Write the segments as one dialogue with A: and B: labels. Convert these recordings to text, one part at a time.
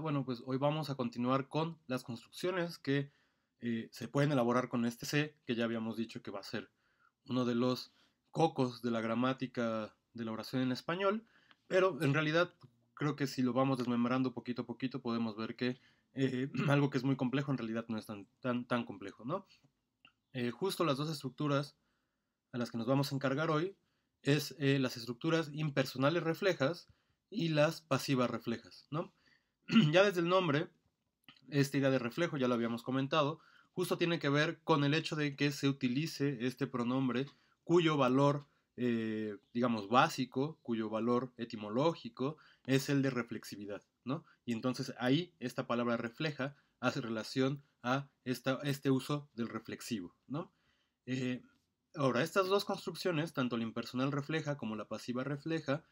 A: bueno, pues hoy vamos a continuar con las construcciones que eh, se pueden elaborar con este C, que ya habíamos dicho que va a ser uno de los cocos de la gramática de la oración en español, pero en realidad creo que si lo vamos desmembrando poquito a poquito podemos ver que eh, algo que es muy complejo en realidad no es tan, tan, complejo, ¿no? Eh, justo las dos estructuras a las que nos vamos a encargar hoy es las estructuras impersonales reflejas y las pasivas reflejas, ¿no? ya desde el nombre, esta idea de reflejo, ya lo habíamos comentado, justo tiene que ver con el hecho de que se utilice este pronombre cuyo valor, eh, digamos, básico, cuyo valor etimológico es el de reflexividad, ¿no? Y entonces ahí esta palabra refleja hace relación a este uso del reflexivo, ¿no? Eh, ahora, estas dos construcciones, tanto la impersonal refleja como la pasiva refleja,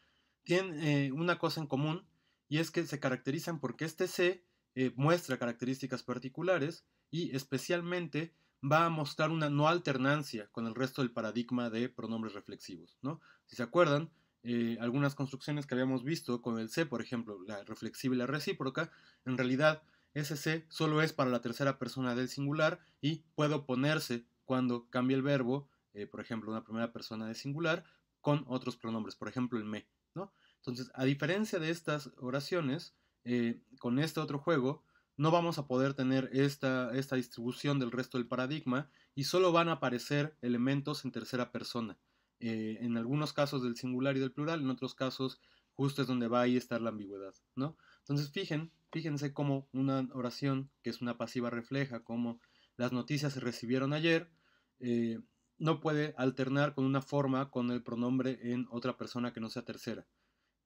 A: tienen eh, una cosa en común y es que se caracterizan porque este C eh, muestra características particulares y especialmente va a mostrar una no alternancia con el resto del paradigma de pronombres reflexivos. ¿no? Si se acuerdan, eh, algunas construcciones que habíamos visto con el C, por ejemplo, la reflexiva y la recíproca, en realidad ese C solo es para la tercera persona del singular y puede oponerse cuando cambie el verbo, eh, por ejemplo, una primera persona del singular, con otros pronombres, por ejemplo, el me. Entonces, a diferencia de estas oraciones, eh, con este otro juego, no vamos a poder tener esta, distribución del resto del paradigma y solo van a aparecer elementos en tercera persona. Eh, en algunos casos del singular y del plural, en otros casos justo es donde va a estar la ambigüedad, ¿no? Entonces fíjense cómo una oración que es una pasiva refleja, como las noticias se recibieron ayer, eh, no puede alternar con una forma con el pronombre en otra persona que no sea tercera.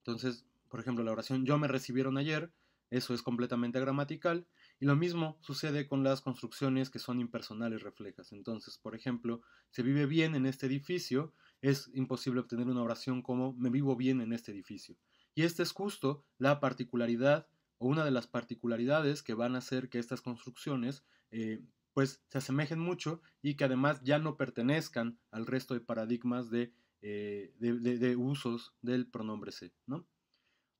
A: Entonces, por ejemplo, la oración yo me recibieron ayer, eso es completamente gramatical. Y lo mismo sucede con las construcciones que son impersonales reflejas. Entonces, por ejemplo, se vive bien en este edificio, es imposible obtener una oración como me vivo bien en este edificio. Y esta es justo la particularidad o una de las particularidades que van a hacer que estas construcciones eh, pues se asemejen mucho y que además ya no pertenezcan al resto de paradigmas de eh, de, usos del pronombre se, ¿no?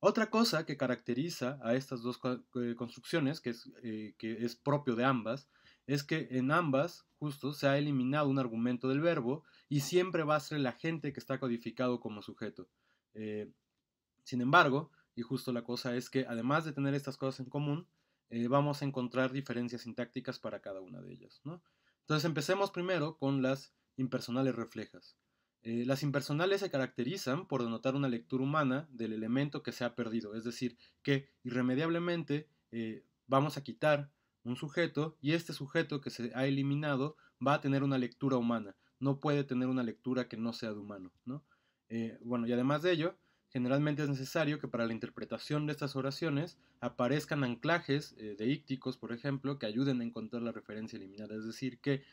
A: Otra cosa que caracteriza a estas dos eh, construcciones, que es, eh, que es propio de ambas, es que en ambas, justo, se ha eliminado un argumento del verbo y siempre va a ser el agente que está codificado como sujeto. sin embargo, y justo la cosa es que además de tener estas cosas en común, vamos a encontrar diferencias sintácticas para cada una de ellas. Entonces empecemos primero con las impersonales reflejas. Eh, las impersonales se caracterizan por denotar una lectura humana del elemento que se ha perdido, es decir, que irremediablemente eh, vamos a quitar un sujeto y este sujeto que se ha eliminado va a tener una lectura humana, no puede tener una lectura que no sea de humano. Eh, bueno, y además de ello, generalmente es necesario que para la interpretación de estas oraciones aparezcan anclajes de ícticos, por ejemplo, que ayuden a encontrar la referencia eliminada, es decir, que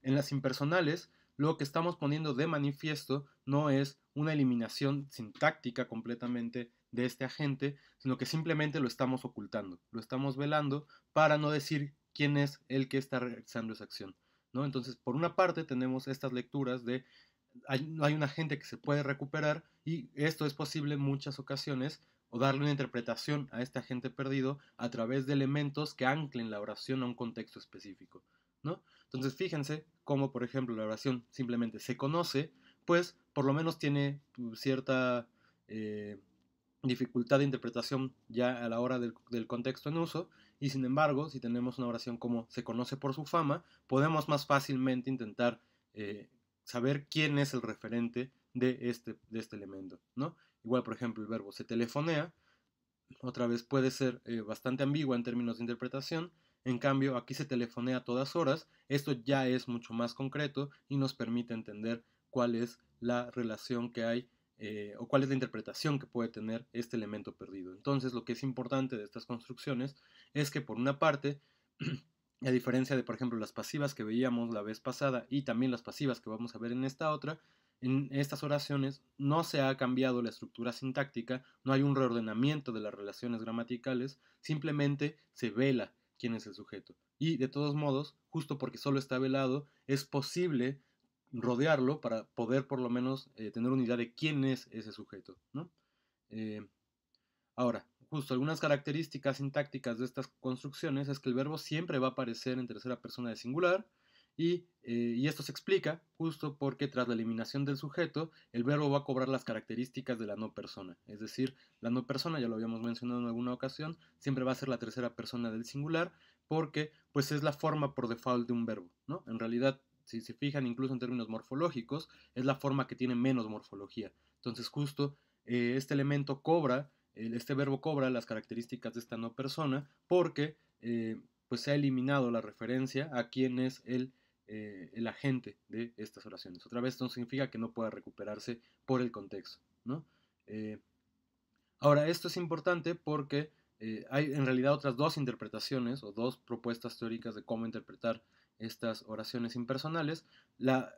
A: en las impersonales, lo que estamos poniendo de manifiesto no es una eliminación sintáctica completamente de este agente, sino que simplemente lo estamos ocultando, lo estamos velando para no decir quién es el que está realizando esa acción. ¿no? Entonces, por una parte tenemos estas lecturas de hay, hay un agente que se puede recuperar y esto es posible en muchas ocasiones o darle una interpretación a este agente perdido a través de elementos que anclen la oración a un contexto específico. ¿no? Entonces fíjense cómo, por ejemplo, la oración simplemente se conoce, pues por lo menos tiene pues, cierta eh, dificultad de interpretación ya a la hora del, contexto en uso, y sin embargo, si tenemos una oración como se conoce por su fama, podemos más fácilmente intentar eh, saber quién es el referente de este, de este elemento, ¿no? Igual, por ejemplo, el verbo se telefonea, otra vez puede ser eh, bastante ambigua en términos de interpretación, en cambio, aquí se telefonea a todas horas, esto ya es mucho más concreto y nos permite entender cuál es la relación que hay eh, o cuál es la interpretación que puede tener este elemento perdido. Entonces, lo que es importante de estas construcciones es que, por una parte, a diferencia de, por ejemplo, las pasivas que veíamos la vez pasada y también las pasivas que vamos a ver en esta otra, en estas oraciones no se ha cambiado la estructura sintáctica, no hay un reordenamiento de las relaciones gramaticales, simplemente se vela quién es el sujeto. Y de todos modos, justo porque solo está velado, es posible rodearlo para poder por lo menos eh, tener una idea de quién es ese sujeto. Eh, ahora, justo algunas características sintácticas de estas construcciones es que el verbo siempre va a aparecer en tercera persona de singular, eh, y, esto se explica justo porque tras la eliminación del sujeto, el verbo va a cobrar las características de la no persona. Es decir, la no persona, ya lo habíamos mencionado en alguna ocasión, siempre va a ser la tercera persona del singular porque pues es la forma por default de un verbo. ¿no? En realidad, si se fijan incluso en términos morfológicos, es la forma que tiene menos morfología. Entonces justo eh, este elemento cobra, este verbo cobra las características de esta no persona porque eh, pues se ha eliminado la referencia a quién es el eh, el agente de estas oraciones. Otra vez, no significa que no pueda recuperarse por el contexto. Eh, ahora, esto es importante porque eh, hay en realidad otras dos interpretaciones o dos propuestas teóricas de cómo interpretar estas oraciones impersonales.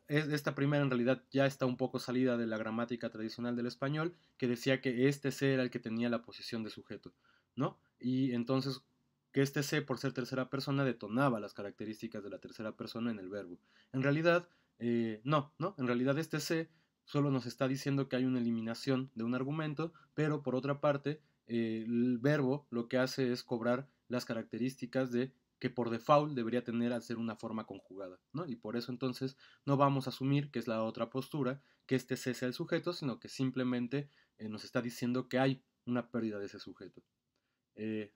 A: esta primera en realidad ya está un poco salida de la gramática tradicional del español, que decía que este ser era el que tenía la posición de sujeto, ¿no? Y entonces que este se por ser tercera persona detonaba las características de la tercera persona en el verbo. En realidad, eh, no, no, en realidad este se solo nos está diciendo que hay una eliminación de un argumento, pero por otra parte, eh, el verbo lo que hace es cobrar las características de que por default debería tener al ser una forma conjugada, ¿no? Y por eso entonces no vamos a asumir que es la otra postura, que este C sea el sujeto, sino que simplemente eh, nos está diciendo que hay una pérdida de ese sujeto.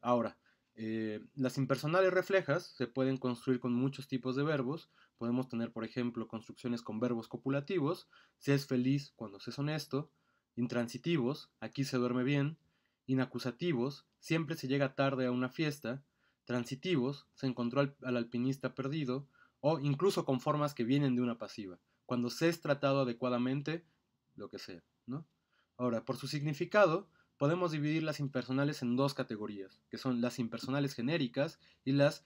A: ahora, eh, las impersonales reflejas se pueden construir con muchos tipos de verbos. Podemos tener, por ejemplo, construcciones con verbos copulativos. Se es feliz cuando se es honesto. Intransitivos, aquí se duerme bien. Inacusativos, siempre se llega tarde a una fiesta. Transitivos, se encontró al, alpinista perdido. O incluso con formas que vienen de una pasiva. Cuando se es tratado adecuadamente, lo que sea, Ahora, por su significado, podemos dividir las impersonales en dos categorías, que son las impersonales genéricas y las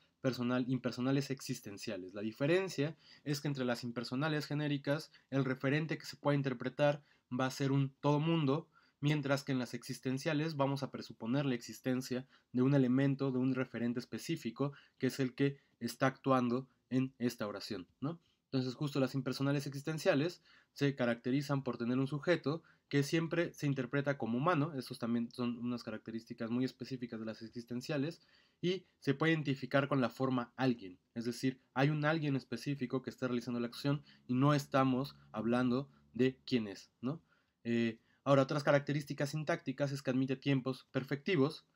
A: impersonales existenciales. La diferencia es que entre las impersonales genéricas el referente que se pueda interpretar va a ser un todo mundo, mientras que en las existenciales vamos a presuponer la existencia de un elemento, de un referente específico, que es el que está actuando en esta oración, ¿no? Entonces, justo las impersonales existenciales se caracterizan por tener un sujeto que siempre se interpreta como humano, Estos también son unas características muy específicas de las existenciales, y se puede identificar con la forma alguien, es decir, hay un alguien específico que está realizando la acción y no estamos hablando de quién es, ¿no? Eh, ahora, otras características sintácticas es que admite tiempos perfectivos,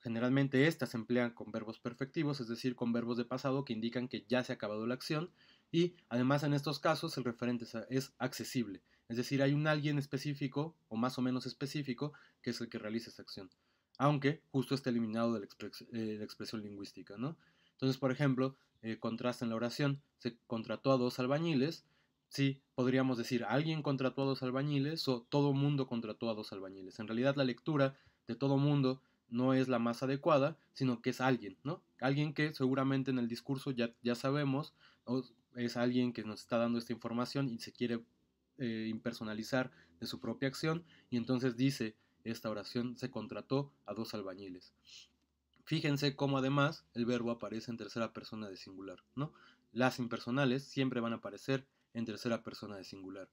A: generalmente estas se emplean con verbos perfectivos, es decir, con verbos de pasado que indican que ya se ha acabado la acción, y además en estos casos el referente es accesible, es decir, hay un alguien específico o más o menos específico que es el que realiza esa acción, aunque justo está eliminado eh, de la, expresión lingüística, ¿no? Entonces, por ejemplo, eh, contrasta en la oración, se contrató a dos albañiles, sí, podríamos decir alguien contrató a dos albañiles o todo mundo contrató a dos albañiles. En realidad la lectura de todo mundo no es la más adecuada, sino que es alguien, ¿no? Alguien que seguramente en el discurso ya, ya sabemos, es alguien que nos está dando esta información y se quiere eh, impersonalizar de su propia acción y entonces dice, esta oración se contrató a dos albañiles. Fíjense cómo además el verbo aparece en tercera persona de singular, ¿no? Las impersonales siempre van a aparecer en tercera persona de singular.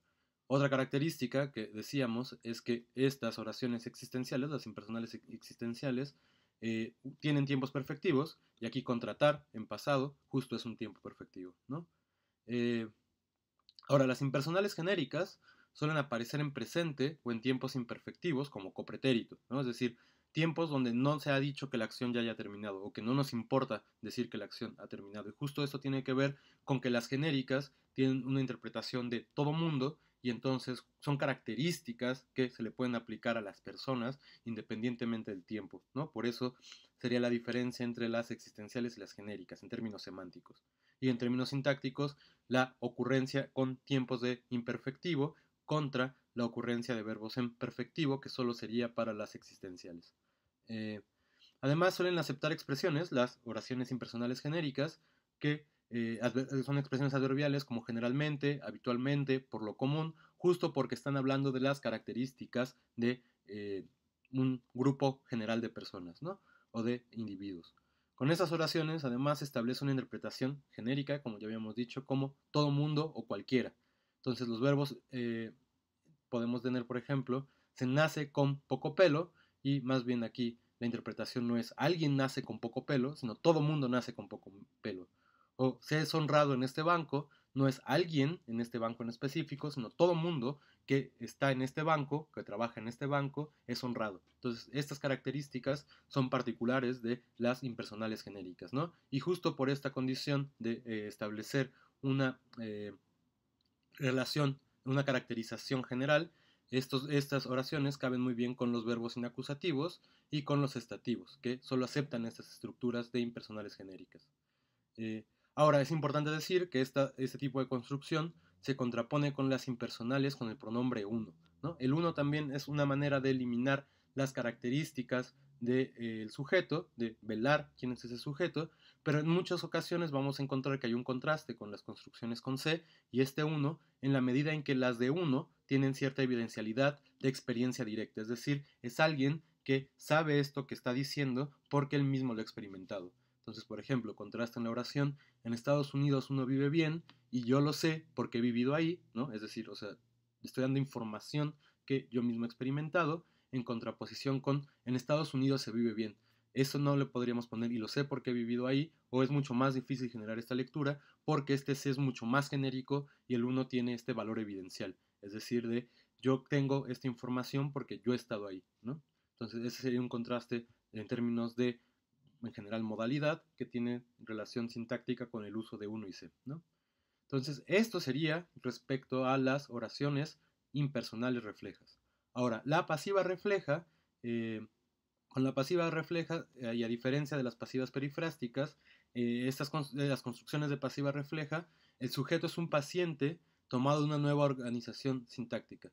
A: Otra característica que decíamos es que estas oraciones existenciales, las impersonales existenciales, eh, tienen tiempos perfectivos y aquí contratar en pasado justo es un tiempo perfectivo, ¿no? Eh, ahora, las impersonales genéricas suelen aparecer en presente o en tiempos imperfectivos como copretérito, ¿no? es decir, tiempos donde no se ha dicho que la acción ya haya terminado o que no nos importa decir que la acción ha terminado. Y justo eso tiene que ver con que las genéricas tienen una interpretación de todo mundo y entonces son características que se le pueden aplicar a las personas independientemente del tiempo, ¿no? Por eso sería la diferencia entre las existenciales y las genéricas en términos semánticos y en términos sintácticos la ocurrencia con tiempos de imperfectivo contra la ocurrencia de verbos en perfectivo que solo sería para las existenciales. Eh, además suelen aceptar expresiones, las oraciones impersonales genéricas, que eh, son expresiones adverbiales como generalmente, habitualmente, por lo común, justo porque están hablando de las características de eh, un grupo general de personas, O de individuos. Con esas oraciones además se establece una interpretación genérica, como ya habíamos dicho, como todo mundo o cualquiera. Entonces los verbos eh, podemos tener, por ejemplo, se nace con poco pelo y más bien aquí la interpretación no es alguien nace con poco pelo, sino todo mundo nace con poco pelo. O se es honrado en este banco, no es alguien en este banco en específico, sino todo mundo que está en este banco, que trabaja en este banco, es honrado. Entonces, estas características son particulares de las impersonales genéricas, ¿no? Y justo por esta condición de eh, establecer una eh, relación, una caracterización general, estos, estas oraciones caben muy bien con los verbos inacusativos y con los estativos, que solo aceptan estas estructuras de impersonales genéricas. Eh, Ahora, es importante decir que este tipo de construcción se contrapone con las impersonales con el pronombre uno. El uno también es una manera de eliminar las características del eh, sujeto, de velar quién es ese sujeto, pero en muchas ocasiones vamos a encontrar que hay un contraste con las construcciones con C y este uno, en la medida en que las de uno tienen cierta evidencialidad de experiencia directa, es decir, es alguien que sabe esto que está diciendo porque él mismo lo ha experimentado. Entonces, por ejemplo, contrasta en la oración, en Estados Unidos uno vive bien y yo lo sé porque he vivido ahí, ¿no? Es decir, o sea, estoy dando información que yo mismo he experimentado en contraposición con en Estados Unidos se vive bien. Eso no le podríamos poner y lo sé porque he vivido ahí o es mucho más difícil generar esta lectura porque este sí es mucho más genérico y el uno tiene este valor evidencial, es decir, de yo tengo esta información porque yo he estado ahí, ¿no? Entonces ese sería un contraste en términos de en general modalidad, que tiene relación sintáctica con el uso de uno y se. Entonces, esto sería respecto a las oraciones impersonales reflejas. Ahora, la pasiva refleja, eh, con la pasiva refleja, eh, y a diferencia de las pasivas perifrásticas, eh, estas las construcciones de pasiva refleja, el sujeto es un paciente tomado de una nueva organización sintáctica.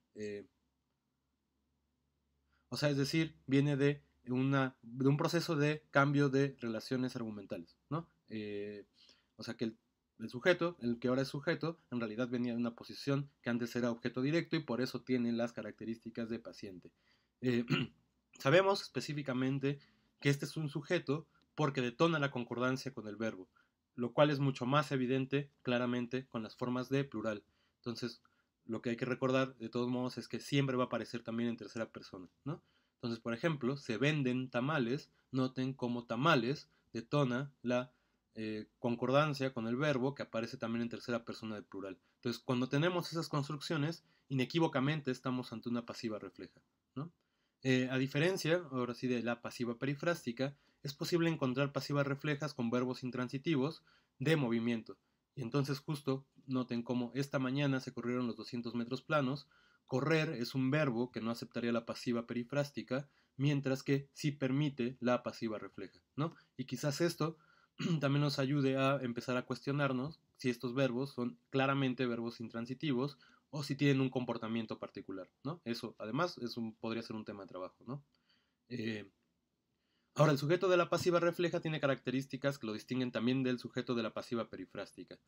A: o sea, es decir, viene de de un proceso de cambio de relaciones argumentales, ¿no? Eh, o sea que el, sujeto, el que ahora es sujeto, en realidad venía de una posición que antes era objeto directo y por eso tiene las características de paciente. Eh, sabemos específicamente que este es un sujeto porque detona la concordancia con el verbo, lo cual es mucho más evidente claramente con las formas de plural. Entonces, lo que hay que recordar de todos modos es que siempre va a aparecer también en tercera persona, ¿no? Entonces, por ejemplo, se venden tamales, noten cómo tamales detona la eh, concordancia con el verbo que aparece también en tercera persona del plural. Entonces, cuando tenemos esas construcciones, inequívocamente estamos ante una pasiva refleja. Eh, a diferencia, ahora sí, de la pasiva perifrástica, es posible encontrar pasivas reflejas con verbos intransitivos de movimiento. Y entonces justo noten cómo esta mañana se corrieron los 200 metros planos, Correr es un verbo que no aceptaría la pasiva perifrástica, mientras que sí permite la pasiva refleja, ¿no? Y quizás esto también nos ayude a empezar a cuestionarnos si estos verbos son claramente verbos intransitivos o si tienen un comportamiento particular, ¿no? Eso, además, un, podría ser un tema de trabajo, ¿no? Eh, ahora, el sujeto de la pasiva refleja tiene características que lo distinguen también del sujeto de la pasiva perifrástica.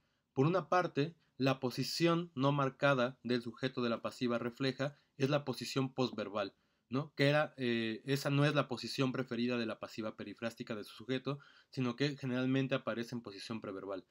A: Por una parte, la posición no marcada del sujeto de la pasiva refleja es la posición postverbal, ¿no? Que era, eh, esa no es la posición preferida de la pasiva perifrástica de su sujeto, sino que generalmente aparece en posición preverbal.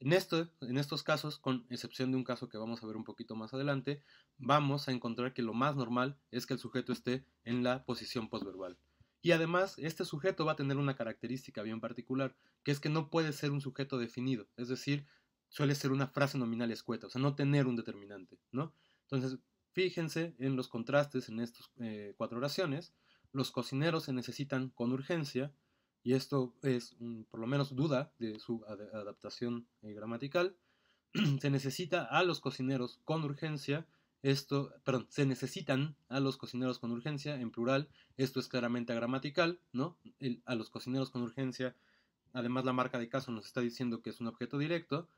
A: En, en estos casos, con excepción de un caso que vamos a ver un poquito más adelante, vamos a encontrar que lo más normal es que el sujeto esté en la posición postverbal. Y además, este sujeto va a tener una característica bien particular, que es que no puede ser un sujeto definido, es decir, suele ser una frase nominal escueta, o sea, no tener un determinante, ¿no? Entonces, fíjense en los contrastes en estas eh, cuatro oraciones. Los cocineros se necesitan con urgencia, y esto es por lo menos duda de su adaptación eh, gramatical. se necesita a los cocineros con urgencia, esto, perdón, se necesitan a los cocineros con urgencia, en plural, esto es claramente gramatical, ¿no? a los cocineros con urgencia, además la marca de caso nos está diciendo que es un objeto directo,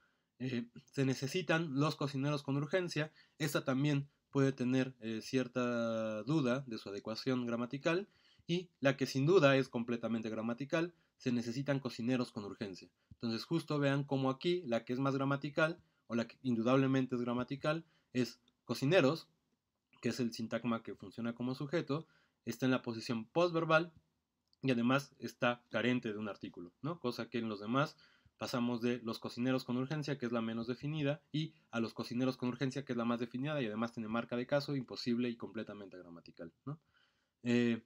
A: eh, se necesitan los cocineros con urgencia. Esta también puede tener eh, cierta duda de su adecuación gramatical. Y la que sin duda es completamente gramatical, se necesitan cocineros con urgencia. Entonces justo vean cómo aquí la que es más gramatical, o la que indudablemente es gramatical, es cocineros, que es el sintagma que funciona como sujeto, está en la posición postverbal y además está carente de un artículo, ¿no? Cosa que en los demás pasamos de los cocineros con urgencia, que es la menos definida, y a los cocineros con urgencia, que es la más definida y además tiene marca de caso, imposible y completamente gramatical. Eh,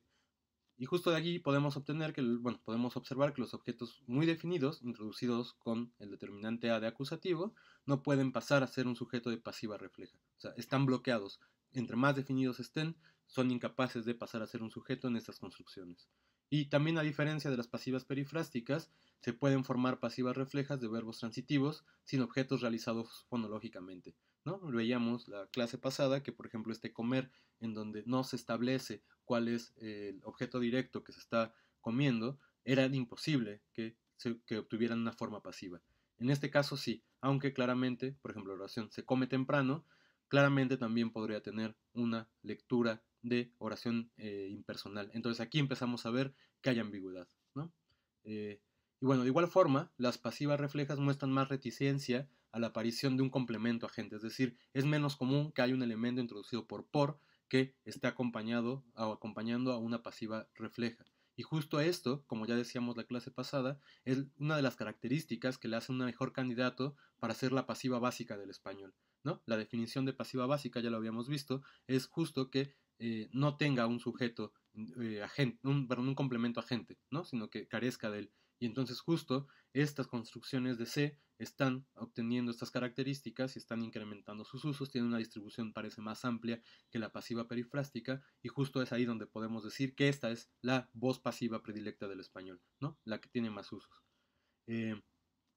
A: y justo de aquí podemos obtener que, podemos observar que los objetos muy definidos, introducidos con el determinante A de acusativo, no pueden pasar a ser un sujeto de pasiva refleja. O sea, están bloqueados. Entre más definidos estén, son incapaces de pasar a ser un sujeto en estas construcciones. Y también a diferencia de las pasivas perifrásticas, se pueden formar pasivas reflejas de verbos transitivos sin objetos realizados fonológicamente. ¿no? Veíamos la clase pasada que, por ejemplo, este comer, en donde no se establece cuál es el objeto directo que se está comiendo, era imposible que, que obtuvieran una forma pasiva. En este caso sí, aunque claramente, por ejemplo, la oración se come temprano, claramente también podría tener una lectura de oración eh, impersonal. Entonces aquí empezamos a ver que hay ambigüedad. Eh, y bueno, de igual forma, las pasivas reflejas muestran más reticencia a la aparición de un complemento agente, es decir, es menos común que haya un elemento introducido por por que esté acompañado o acompañando a una pasiva refleja. Y justo esto, como ya decíamos la clase pasada, es una de las características que le hace un mejor candidato para ser la pasiva básica del español. ¿no? La definición de pasiva básica, ya lo habíamos visto, es justo que eh, no tenga un sujeto, eh, un, perdón, un complemento agente, ¿no? sino que carezca de él. Y entonces justo estas construcciones de C están obteniendo estas características y están incrementando sus usos, tienen una distribución parece más amplia que la pasiva perifrástica y justo es ahí donde podemos decir que esta es la voz pasiva predilecta del español, ¿no? la que tiene más usos. Eh,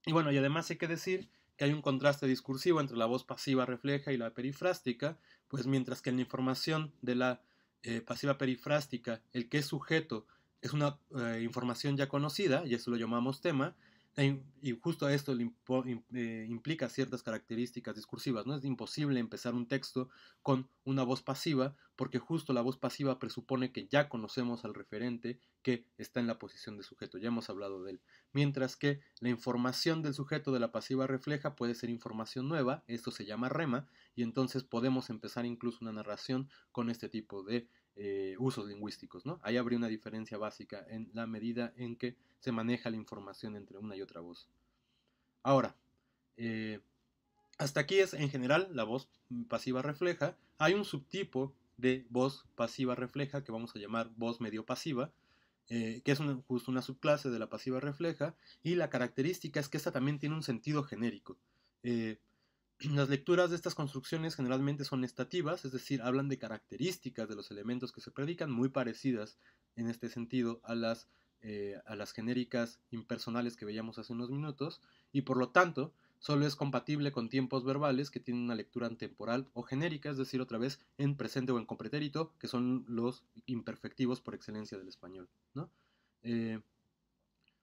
A: y bueno, y además hay que decir que hay un contraste discursivo entre la voz pasiva refleja y la perifrástica, pues mientras que en la información de la eh, pasiva perifrástica, el que es sujeto es una eh, información ya conocida, y eso lo llamamos tema, y justo a esto eh, implica ciertas características discursivas. No es imposible empezar un texto con una voz pasiva, porque justo la voz pasiva presupone que ya conocemos al referente que está en la posición de sujeto, ya hemos hablado de él. Mientras que la información del sujeto de la pasiva refleja puede ser información nueva, esto se llama rema, y entonces podemos empezar incluso una narración con este tipo de eh, usos lingüísticos. ¿no? Ahí habría una diferencia básica en la medida en que se maneja la información entre una y otra voz. Ahora, eh, hasta aquí es en general la voz pasiva refleja. Hay un subtipo de voz pasiva refleja que vamos a llamar voz medio pasiva, eh, que es una, justo una subclase de la pasiva refleja, y la característica es que esta también tiene un sentido genérico. Las lecturas de estas construcciones generalmente son estativas, es decir, hablan de características de los elementos que se predican, muy parecidas en este sentido eh, a las, genéricas impersonales que veíamos hace unos minutos, y por lo tanto solo es compatible con tiempos verbales que tienen una lectura temporal o genérica, es decir, otra vez en presente o en compretérito, que son los imperfectivos por excelencia del español. Eh,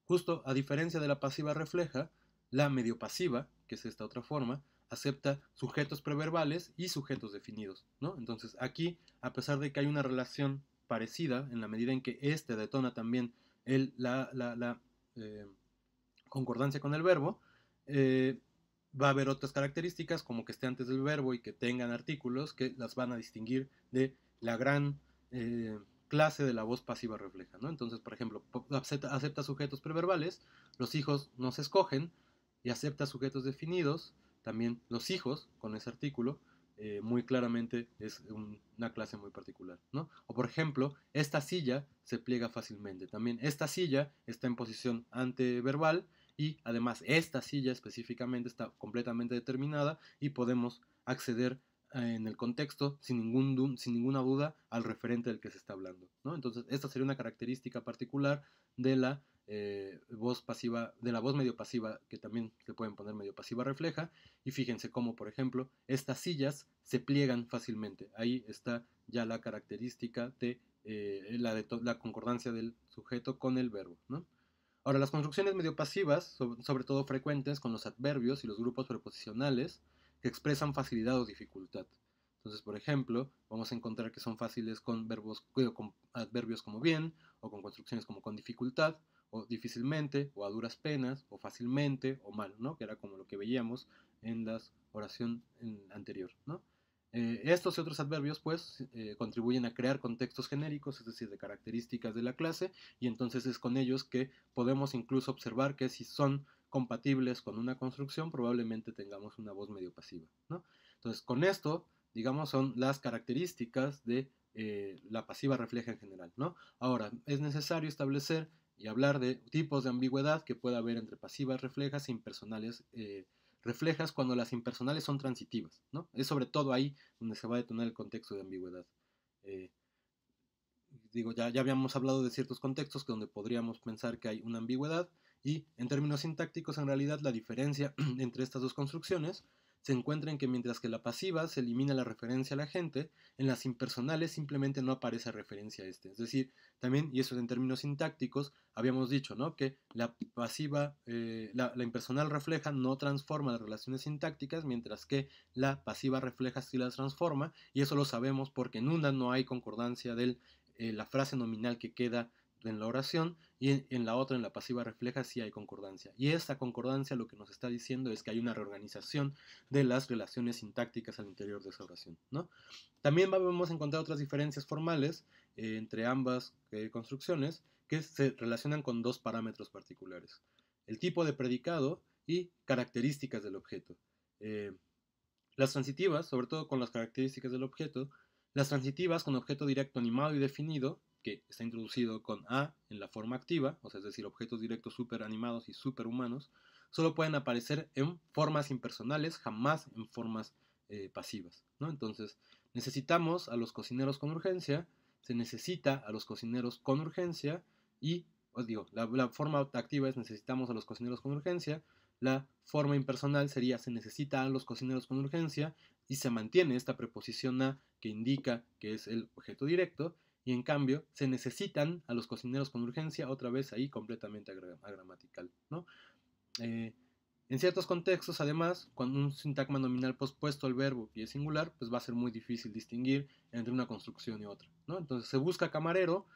A: justo a diferencia de la pasiva refleja, la medio pasiva, que es esta otra forma, acepta sujetos preverbales y sujetos definidos, ¿no? Entonces aquí, a pesar de que hay una relación parecida, en la medida en que éste detona también la, eh, concordancia con el verbo, eh, va a haber otras características como que esté antes del verbo y que tengan artículos que las van a distinguir de la gran eh, clase de la voz pasiva refleja. ¿no? Entonces, por ejemplo, acepta, acepta, sujetos preverbales, los hijos no se escogen y acepta sujetos definidos, también los hijos, con ese artículo, eh, muy claramente es una clase muy particular, O por ejemplo, esta silla se pliega fácilmente. También esta silla está en posición anteverbal y además esta silla específicamente está completamente determinada y podemos acceder eh, en el contexto sin, ningún, sin ninguna duda al referente del que se está hablando. Entonces, esta sería una característica particular de la eh, voz pasiva, de la voz medio pasiva, que también se pueden poner medio pasiva refleja, y fíjense cómo, por ejemplo, estas sillas se pliegan fácilmente. Ahí está ya la característica de, eh, la, de la, concordancia del sujeto con el verbo. Ahora, las construcciones medio pasivas, sobre, sobre todo frecuentes con los adverbios y los grupos preposicionales, que expresan facilidad o dificultad. Entonces, por ejemplo, vamos a encontrar que son fáciles con verbos eh, con adverbios como bien o con construcciones como con dificultad, o difícilmente, o a duras penas, o fácilmente, o mal, ¿no? Que era como lo que veíamos en la oración anterior, ¿no? Eh, estos y otros adverbios, pues, eh, contribuyen a crear contextos genéricos, es decir, de características de la clase, y entonces es con ellos que podemos incluso observar que si son compatibles con una construcción, probablemente tengamos una voz medio pasiva, ¿no? Entonces, con esto, digamos, son las características de eh, la pasiva refleja en general, ¿no? Ahora, es necesario establecer y hablar de tipos de ambigüedad que puede haber entre pasivas, reflejas e impersonales. Eh, reflejas cuando las impersonales son transitivas, ¿no? Es sobre todo ahí donde se va a detonar el contexto de ambigüedad. Eh, digo, ya, ya habíamos hablado de ciertos contextos donde podríamos pensar que hay una ambigüedad y en términos sintácticos, en realidad, la diferencia entre estas dos construcciones se encuentra en que mientras que la pasiva se elimina la referencia a la gente, en las impersonales simplemente no aparece referencia a este. Es decir, también, y eso en términos sintácticos, habíamos dicho, ¿no? Que la pasiva, eh, la, impersonal refleja no transforma las relaciones sintácticas, mientras que la pasiva refleja sí las transforma, y eso lo sabemos porque en una no hay concordancia de eh, la frase nominal que queda en la oración y en, la otra, en la pasiva refleja, sí hay concordancia. Y esta concordancia lo que nos está diciendo es que hay una reorganización de las relaciones sintácticas al interior de esa oración. ¿no? También vamos a encontrar otras diferencias formales eh, entre ambas eh, construcciones que se relacionan con dos parámetros particulares. El tipo de predicado y características del objeto. Eh, las transitivas, sobre todo con las características del objeto, las transitivas con objeto directo animado y definido, que está introducido con A en la forma activa, o sea, es decir, objetos directos animados y humanos, solo pueden aparecer en formas impersonales, jamás en formas eh, pasivas. ¿no? Entonces, necesitamos a los cocineros con urgencia, se necesita a los cocineros con urgencia y, os pues, digo, la forma activa es necesitamos a los cocineros con urgencia, la forma impersonal sería se necesita a los cocineros con urgencia y se mantiene esta preposición a que indica que es el objeto directo y en cambio se necesitan a los cocineros con urgencia, otra vez ahí completamente agramatical, ¿no? Eh, en ciertos contextos, además, cuando un sintagma nominal pospuesto al verbo y es singular, pues va a ser muy difícil distinguir entre una construcción y otra, ¿no? Entonces se busca camarero,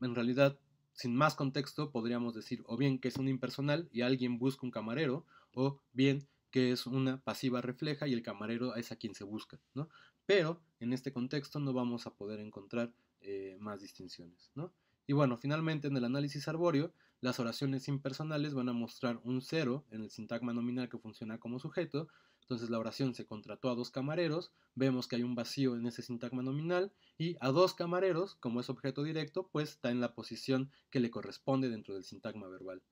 A: en realidad, sin más contexto, podríamos decir o bien que es un impersonal y alguien busca un camarero, o bien que es una pasiva refleja y el camarero es a quien se busca, ¿no? Pero en este contexto no vamos a poder encontrar eh, más distinciones. ¿no? Y bueno, finalmente en el análisis arbóreo, las oraciones impersonales van a mostrar un cero en el sintagma nominal que funciona como sujeto, entonces la oración se contrató a dos camareros, vemos que hay un vacío en ese sintagma nominal y a dos camareros, como es objeto directo, pues está en la posición que le corresponde dentro del sintagma verbal.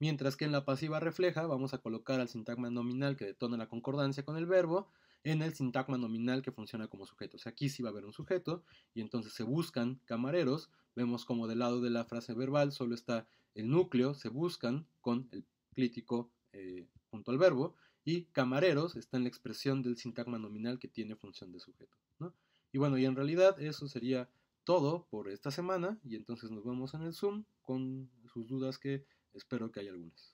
A: Mientras que en la pasiva refleja vamos a colocar al sintagma nominal que detona la concordancia con el verbo, en el sintagma nominal que funciona como sujeto. O sea, aquí sí va a haber un sujeto y entonces se buscan camareros. Vemos como del lado de la frase verbal solo está el núcleo, se buscan con el clítico eh, junto al verbo y camareros está en la expresión del sintagma nominal que tiene función de sujeto. Y bueno, y en realidad eso sería todo por esta semana y entonces nos vemos en el Zoom con sus dudas que espero que hay algunas.